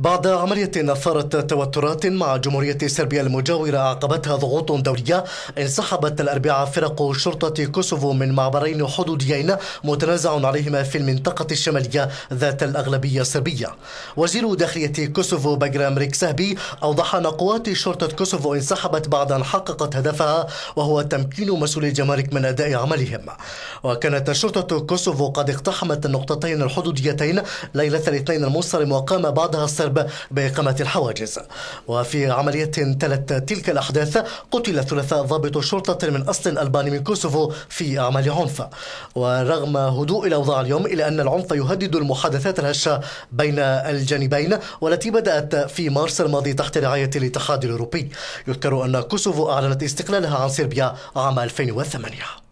بعد عملية أثارت توترات مع جمهورية صربيا المجاورة عقبتها ضغوط دولية انسحبت الأربعاء فرق شرطة كوسوفو من معبرين حدوديين متنازع عليهما في المنطقة الشمالية ذات الأغلبية الصربية وزير داخلية كوسوفو بجرام ريك سهبي أوضح أن قوات شرطة كوسوفو انسحبت بعد أن حققت هدفها وهو تمكين مسؤولي الجمارك من أداء عملهم وكانت شرطة كوسوفو قد اقتحمت النقطتين الحدوديتين ليلة الاثنين المنصرم وقام بعدها الصرب بسبب بإقامة الحواجز وفي عملية تلت تلك الأحداث قتل ثلاثاء ضابط شرطة من أصل ألباني من كوسوفو في أعمال عنف ورغم هدوء الأوضاع اليوم إلا أن العنف يهدد المحادثات الهشة بين الجانبين والتي بدأت في مارس الماضي تحت رعاية الاتحاد الأوروبي يذكر أن كوسوفو أعلنت استقلالها عن صربيا عام 2008